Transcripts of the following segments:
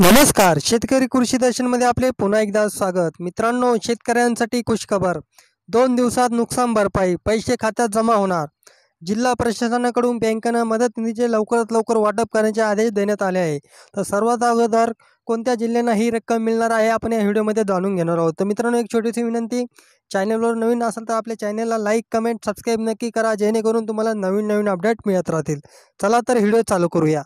नमस्कार शेतकरी कृषी दर्शनमध्ये आपले पुन्हा एकदा स्वागत मित्रांनो शेतकऱ्यांसाठी खुशखबर दोन दिवसात नुकसान भरपाई पैसे खात्यात जमा होणार जिल्हा प्रशासनाकडून बँकांना मदत निधीचे लवकरात लवकर वाटप करण्याचे आदेश देण्यात आले आहे तर सर्वात अगोदर कोणत्या जिल्ह्यांना ही रक्कम मिळणार आहे आपण या व्हिडिओमध्ये जाणून घेणार आहोत तर मित्रांनो एक छोटीशी विनंती चॅनलवर नवीन असेल तर आपल्या चॅनलला लाईक कमेंट सबस्क्राईब नक्की करा जेणेकरून तुम्हाला नवीन नवीन अपडेट मिळत राहतील चला तर व्हिडिओ चालू करूया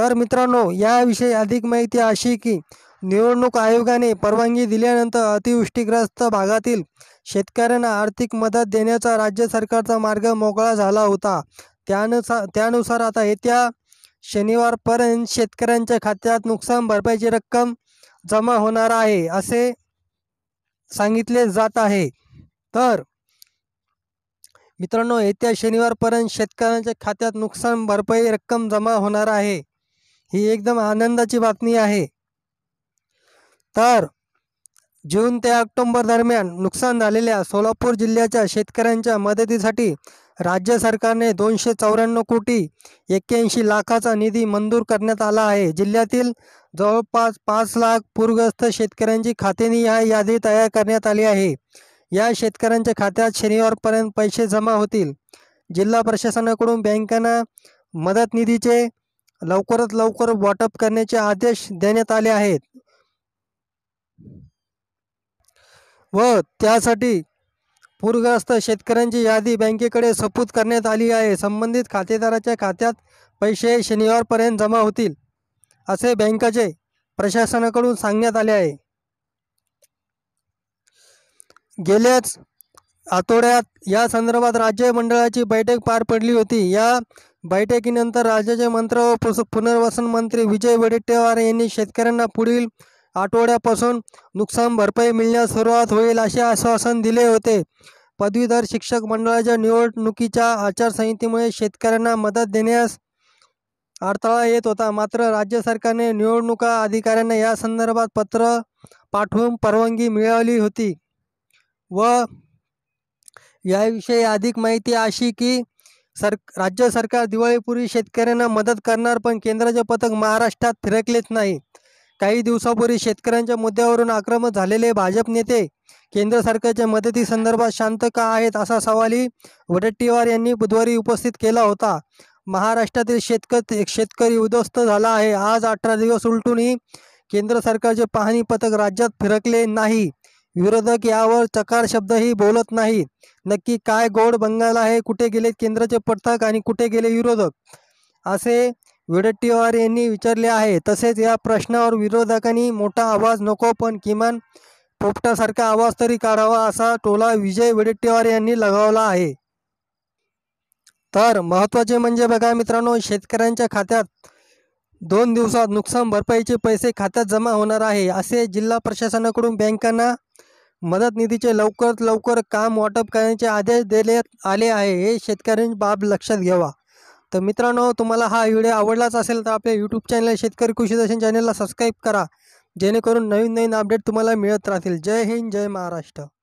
तर मित्रांनो याविषयी अधिक माहिती अशी की निवडणूक आयोगाने परवानगी दिल्यानंतर अतिवृष्टीग्रस्त भागातील शेतकऱ्यांना आर्थिक मदत देण्याचा राज्य सरकारचा मार्ग मोकळा झाला होता त्यानुसार त्यानुसार आता येत्या शनिवारपर्यंत शेतकऱ्यांच्या खात्यात नुकसान भरपाईची रक्कम जमा होणार आहे असे सांगितले जात आहे तर मित्रांनो येत्या शनिवारपर्यंत शेतकऱ्यांच्या खात्यात नुकसान भरपाई रक्कम जमा होणार आहे ही एकदम आनंदाची बातमी आहे तर जून ते ऑक्टोंबर दरम्यान नुकसान झालेल्या सोलापूर जिल्ह्याच्या शेतकऱ्यांच्या मदतीसाठी राज्य सरकारने दोनशे चौऱ्याण्णव कोटी एक्क्याऐंशी लाखाचा निधी मंजूर करण्यात आला आहे जिल्ह्यातील जवळपास पाच लाख पूरग्रस्त शेतकऱ्यांची खातेनिहाय या यादी तयार करण्यात आली आहे या शेतकऱ्यांच्या खात्यात शनिवारपर्यंत पैसे जमा होतील जिल्हा प्रशासनाकडून बँकांना मदत निधीचे लवकरात लवकर वॉटअप करण्याचे आदेश देण्यात आले आहेत व त्यासाठी पूरग्रस्त शेतकऱ्यांची यादी बँकेकडे सपूत करण्यात आली आहे संबंधित खातेदाराच्या खात्यात पैसे शनिवारपर्यंत जमा होतील असे बँकेचे प्रशासनाकडून सांगण्यात आले आहे गेल्याच आठवड्यात या संदर्भात राज्य मंडळाची बैठक पार पडली होती या बैठकीनंतर राज्याचे मंत्र व पुनर्वसन मंत्री विजय वडेट्टीवार यांनी शेतकऱ्यांना पुढील आठवड्यापासून नुकसान भरपाई मिळण्यास सुरुवात होईल असे आश्वासन दिले होते पदवीधर शिक्षक मंडळाच्या निवडणुकीच्या आचारसंहितेमुळे शेतकऱ्यांना मदत देण्यास अडथळा येत होता मात्र राज्य सरकारने निवडणुका अधिकाऱ्यांना या संदर्भात पत्र पाठवून परवानगी मिळवली होती व याविषयी अधिक माहिती अशी की सर राज्य सरकार दिवाळीपूर्वी शेतकऱ्यांना मदत करणार पण केंद्राचे पथक महाराष्ट्रात फिरकलेच नाही काही दिवसापूर्वी शेतकऱ्यांच्या मुद्द्यावरून आक्रमक झालेले भाजप नेते केंद्र सरकारच्या मदतीसंदर्भात शांत का आहेत असा सवालही वडेट्टीवार यांनी बुधवारी उपस्थित केला होता महाराष्ट्रातील शेतक शेतकरी उद्ध्वस्त झाला आहे आज अठरा दिवस उलटूनही केंद्र सरकारचे पाहणी पथक राज्यात फिरकले नाही विरोधक यावर चकार शब्दही बोलत नाही नक्की काय गोड बंगाल आहे कुठे गेले केंद्राचे पथक आणि कुठे गेले विरोधक असे विडट्टीवार यांनी विचारले आहे तसेच या प्रश्नावर विरोधकांनी मोठा आवाज नको पण किमान पोपटासारखा आवाज तरी काढावा असा टोला विजय विडट्टीवार यांनी लगावला आहे तर महत्त्वाचे म्हणजे बघा मित्रांनो शेतकऱ्यांच्या खात्यात दोन दिवसात नुकसान भरपाईचे पैसे खात्यात जमा होणार आहे असे जिल्हा प्रशासनाकडून बँकांना मदत निधीचे लवकरात लवकर काम वाटप करण्याचे आदेश देण्यात आले आहे हे शेतकऱ्यांची बाब लक्षात घ्यावा तर मित्रांनो तुम्हाला हा व्हिडिओ आवडलाच असेल तर आपल्या यूट्यूब चॅनल शेतकरी कृषी दर्शन चॅनलला सबस्क्राईब करा जेणेकरून नवीन नवीन अपडेट तुम्हाला मिळत राहतील जय हिंद जय महाराष्ट्र